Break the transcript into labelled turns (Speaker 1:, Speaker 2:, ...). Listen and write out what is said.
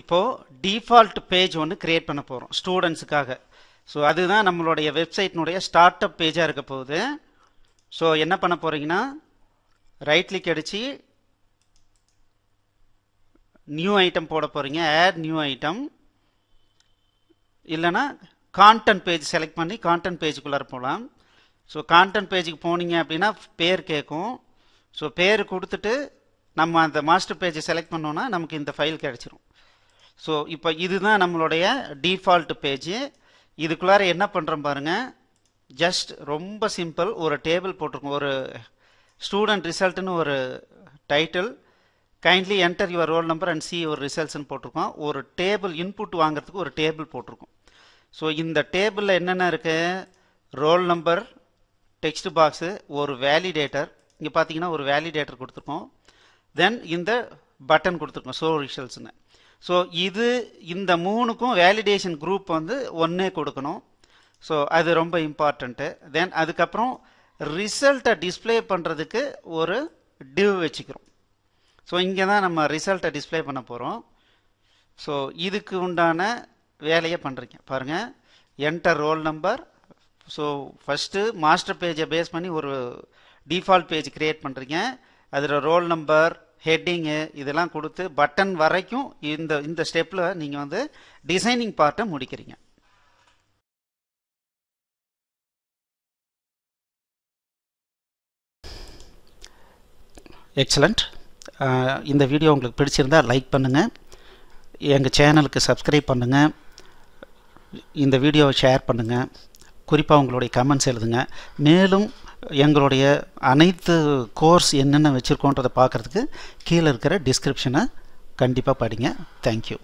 Speaker 1: இப்போது default page ஒன்று create பண்ண போகிறோம் ஸ்டூடெண்ட்ஸுக்காக ஸோ அதுதான் நம்மளுடைய வெப்சைட்னுடைய ஸ்டார்ட் அப் பேஜாக இருக்க போகுது ஸோ என்ன பண்ண போகிறீங்கன்னா ரைட் கிளிக் அடித்து நியூ ஐட்டம் போட போகிறீங்க ஆட் நியூ ஐட்டம் இல்லைன்னா கான்டென்ட் பேஜ் செலக்ட் பண்ணி கான்டென்ட் பேஜுக்குள்ளே போகலாம் ஸோ கான்டென்ட் பேஜுக்கு போனீங்க அப்படின்னா பேர் கேட்கும் ஸோ பேர் கொடுத்துட்டு நம்ம அந்த மாஸ்டர் பேஜை செலக்ட் பண்ணோன்னா நமக்கு இந்த ஃபைல் கிடச்சிரும் ஸோ இப்போ இதுதான் நம்மளுடைய டிஃபால்ட் பேஜு இதுக்குள்ளார என்ன பண்ணுறோம் பாருங்கள் ஜஸ்ட் ரொம்ப சிம்பிள் ஒரு டேபிள் போட்டிருக்கோம் ஒரு ஸ்டூடெண்ட் ரிசல்ட்டுன்னு ஒரு title kindly enter your roll number and சி ஒரு ரிசல்ட்ஸ்னு போட்டிருக்கோம் ஒரு டேபிள் இன்புட் வாங்குறதுக்கு ஒரு டேபிள் போட்டிருக்கோம் ஸோ இந்த டேபிளில் என்னென்ன இருக்குது ரோல் நம்பர் டெக்ஸ்ட் பாக்ஸு ஒரு வேலிடேட்டர் இங்கே பார்த்தீங்கன்னா ஒரு வேலிடேட்டர் கொடுத்துருக்கோம் தென் இந்த பட்டன் கொடுத்துருக்கோம் ஷோ ரிசல்ட்ஸ்னு ஸோ இது இந்த மூணுக்கும் வேலிடேஷன் குரூப் வந்து ஒன்றே கொடுக்கணும் ஸோ அது ரொம்ப இம்பார்ட்டண்ட்டு தென் அதுக்கப்புறம் ரிசல்ட்டை டிஸ்பிளே பண்ணுறதுக்கு ஒரு டிவ் வச்சுக்கிறோம் ஸோ இங்கே தான் நம்ம ரிசல்ட்டை டிஸ்பிளே பண்ண போகிறோம் ஸோ இதுக்கு உண்டான வேலையை பண்ணுறீங்க பாருங்கள் enter roll number so first master பேஜை பேஸ் பண்ணி ஒரு டிஃபால்ட் பேஜ் க்ரியேட் பண்ணுறீங்க அதில் ரோல் நம்பர் ஹெட்டிங்கு இதெல்லாம் கொடுத்து பட்டன்
Speaker 2: வரைக்கும் இந்த இந்த ஸ்டெப்பில் நீங்கள் வந்து டிசைனிங் பார்ட்டை முடிக்கிறீங்க எக்ஸலண்ட் இந்த வீடியோ உங்களுக்கு பிடிச்சிருந்தால் லைக்
Speaker 1: பண்ணுங்கள் எங்கள் சேனலுக்கு சப்ஸ்கிரைப் பண்ணுங்கள் இந்த வீடியோவை ஷேர் பண்ணுங்கள் குறிப்பாக உங்களுடைய கமெண்ட்ஸ் எழுதுங்க மேலும் எங்களுடைய அனைத்து கோர்ஸ் என்னென்ன வச்சுருக்கோன்றதை பார்க்குறதுக்கு கீழே இருக்கிற டிஸ்கிரிப்ஷனை கண்டிப்பாக படிங்க தேங்க்யூ